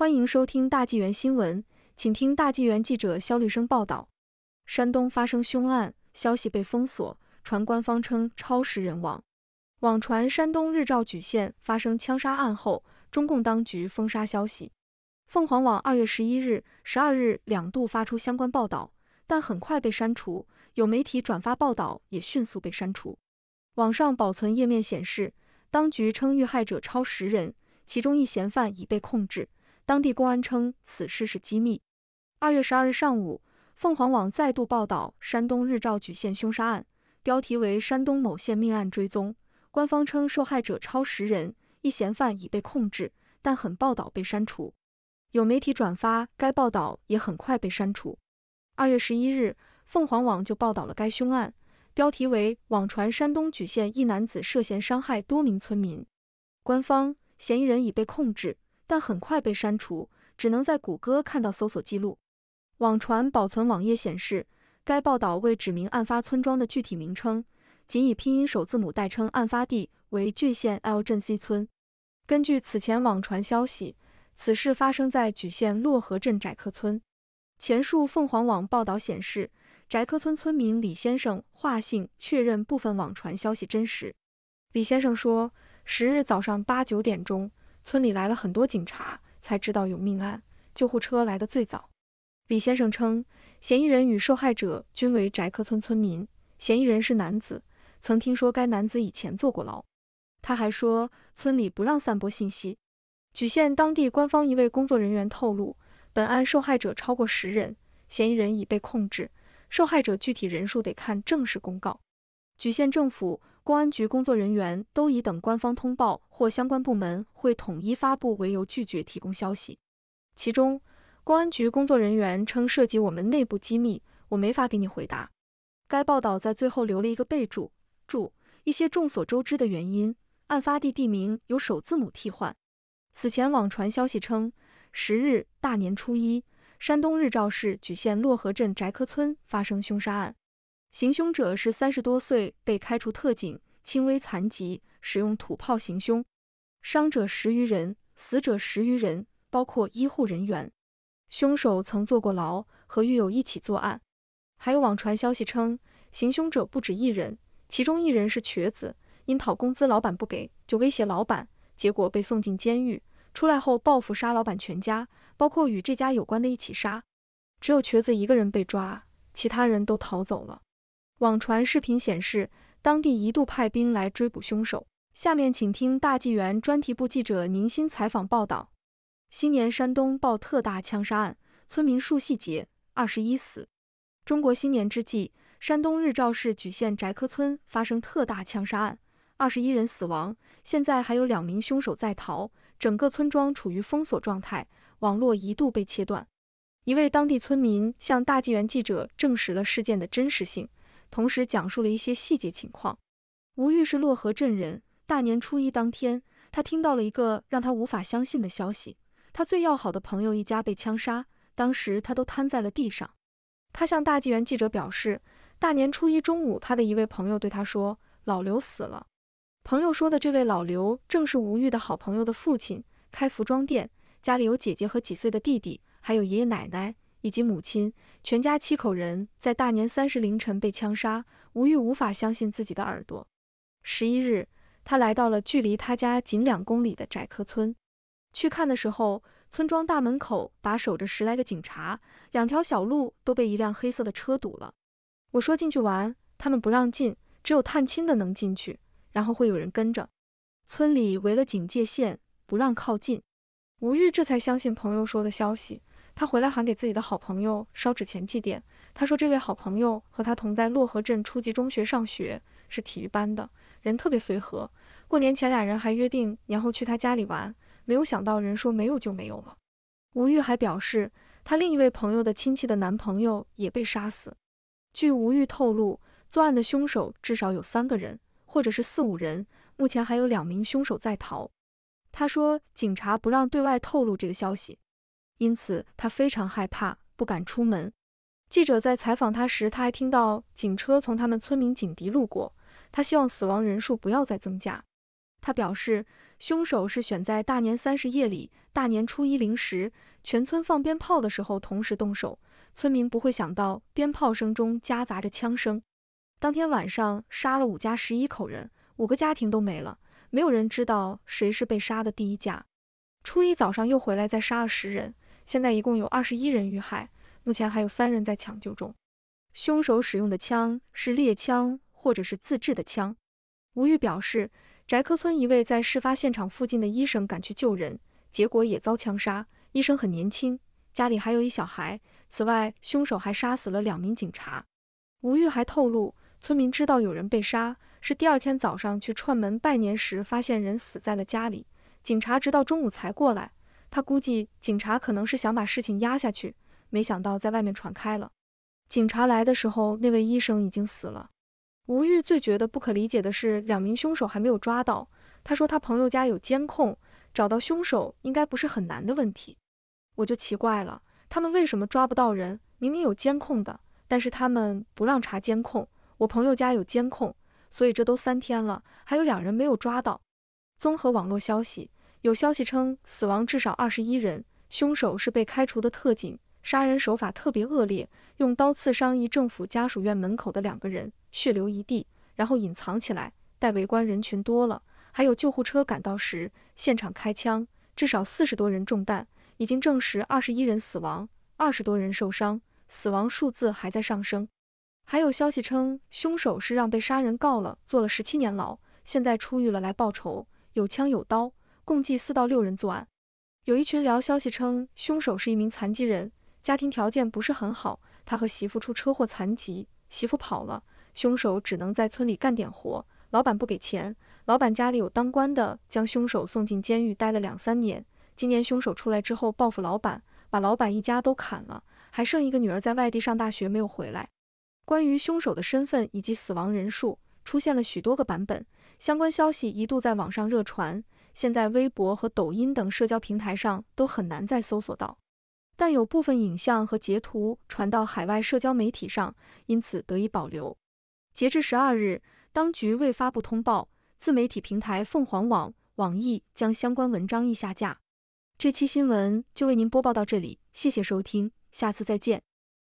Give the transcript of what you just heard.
欢迎收听大纪元新闻，请听大纪元记者肖律生报道：山东发生凶案，消息被封锁，传官方称超十人亡。网传山东日照莒县发生枪杀案后，中共当局封杀消息。凤凰网二月十一日、十二日两度发出相关报道，但很快被删除。有媒体转发报道也迅速被删除。网上保存页面显示，当局称遇害者超十人，其中一嫌犯已被控制。当地公安称此事是机密。二月十二日上午，凤凰网再度报道山东日照莒县凶杀案，标题为“山东某县命案追踪”。官方称受害者超十人，一嫌犯已被控制，但很报道被删除。有媒体转发该报道，也很快被删除。二月十一日，凤凰网就报道了该凶案，标题为“网传山东莒县一男子涉嫌伤害多名村民，官方嫌疑人已被控制”。但很快被删除，只能在谷歌看到搜索记录。网传保存网页显示，该报道未指明案发村庄的具体名称，仅以拼音首字母代称，案发地为莒县 L 镇 C 村。根据此前网传消息，此事发生在莒县洛河镇翟克村。前述凤凰网报道显示，翟克村村民李先生化姓确认部分网传消息真实。李先生说，十日早上八九点钟。村里来了很多警察，才知道有命案。救护车来的最早。李先生称，嫌疑人与受害者均为翟客村村民，嫌疑人是男子，曾听说该男子以前坐过牢。他还说，村里不让散播信息。莒县当地官方一位工作人员透露，本案受害者超过十人，嫌疑人已被控制，受害者具体人数得看正式公告。莒县政府。公安局工作人员都以等官方通报或相关部门会统一发布为由拒绝提供消息。其中，公安局工作人员称涉及我们内部机密，我没法给你回答。该报道在最后留了一个备注：注一些众所周知的原因，案发地地名有首字母替换。此前网传消息称，十日大年初一，山东日照市莒县洛河镇翟科村发生凶杀案。行凶者是三十多岁，被开除特警，轻微残疾，使用土炮行凶，伤者十余人，死者十余人，包括医护人员。凶手曾坐过牢，和狱友一起作案。还有网传消息称，行凶者不止一人，其中一人是瘸子，因讨工资老板不给，就威胁老板，结果被送进监狱，出来后报复杀老板全家，包括与这家有关的，一起杀。只有瘸子一个人被抓，其他人都逃走了。网传视频显示，当地一度派兵来追捕凶手。下面请听大纪元专题部记者宁鑫采访报道：新年山东爆特大枪杀案，村民数细节，二十一死。中国新年之际，山东日照市莒县翟科村发生特大枪杀案，二十一人死亡。现在还有两名凶手在逃，整个村庄处于封锁状态，网络一度被切断。一位当地村民向大纪元记者证实了事件的真实性。同时讲述了一些细节情况。吴玉是洛河镇人，大年初一当天，他听到了一个让他无法相信的消息：他最要好的朋友一家被枪杀，当时他都瘫在了地上。他向大纪元记者表示，大年初一中午，他的一位朋友对他说：“老刘死了。”朋友说的这位老刘，正是吴玉的好朋友的父亲，开服装店，家里有姐姐和几岁的弟弟，还有爷爷奶奶。以及母亲，全家七口人在大年三十凌晨被枪杀，吴玉无法相信自己的耳朵。十一日，他来到了距离他家仅两公里的窄客村去看的时候，村庄大门口把守着十来个警察，两条小路都被一辆黑色的车堵了。我说进去玩，他们不让进，只有探亲的能进去，然后会有人跟着。村里围了警戒线，不让靠近。吴玉这才相信朋友说的消息。他回来还给自己的好朋友烧纸钱祭奠。他说，这位好朋友和他同在洛河镇初级中学上学，是体育班的，人特别随和。过年前俩人还约定年后去他家里玩，没有想到人说没有就没有了。吴玉还表示，他另一位朋友的亲戚的男朋友也被杀死。据吴玉透露，作案的凶手至少有三个人，或者是四五人，目前还有两名凶手在逃。他说，警察不让对外透露这个消息。因此，他非常害怕，不敢出门。记者在采访他时，他还听到警车从他们村民警笛路过。他希望死亡人数不要再增加。他表示，凶手是选在大年三十夜里、大年初一零时，全村放鞭炮的时候同时动手。村民不会想到鞭炮声中夹杂着枪声。当天晚上杀了五家十一口人，五个家庭都没了。没有人知道谁是被杀的第一家。初一早上又回来再杀了十人。现在一共有二十一人遇害，目前还有三人在抢救中。凶手使用的枪是猎枪或者是自制的枪。吴玉表示，翟科村一位在事发现场附近的医生赶去救人，结果也遭枪杀。医生很年轻，家里还有一小孩。此外，凶手还杀死了两名警察。吴玉还透露，村民知道有人被杀是第二天早上去串门拜年时发现人死在了家里，警察直到中午才过来。他估计警察可能是想把事情压下去，没想到在外面传开了。警察来的时候，那位医生已经死了。吴玉最觉得不可理解的是，两名凶手还没有抓到。他说他朋友家有监控，找到凶手应该不是很难的问题。我就奇怪了，他们为什么抓不到人？明明有监控的，但是他们不让查监控。我朋友家有监控，所以这都三天了，还有两人没有抓到。综合网络消息。有消息称，死亡至少二十一人，凶手是被开除的特警，杀人手法特别恶劣，用刀刺伤一政府家属院门口的两个人，血流一地，然后隐藏起来，待围观人群多了，还有救护车赶到时，现场开枪，至少四十多人中弹，已经证实二十一人死亡，二十多人受伤，死亡数字还在上升。还有消息称，凶手是让被杀人告了，坐了十七年牢，现在出狱了来报仇，有枪有刀。共计四到六人作案。有一群聊消息称，凶手是一名残疾人，家庭条件不是很好。他和媳妇出车祸残疾，媳妇跑了，凶手只能在村里干点活，老板不给钱。老板家里有当官的，将凶手送进监狱待了两三年。今年凶手出来之后报复老板，把老板一家都砍了，还剩一个女儿在外地上大学没有回来。关于凶手的身份以及死亡人数，出现了许多个版本，相关消息一度在网上热传。现在微博和抖音等社交平台上都很难再搜索到，但有部分影像和截图传到海外社交媒体上，因此得以保留。截至十二日，当局未发布通报，自媒体平台凤凰网、网易将相关文章一下架。这期新闻就为您播报到这里，谢谢收听，下次再见。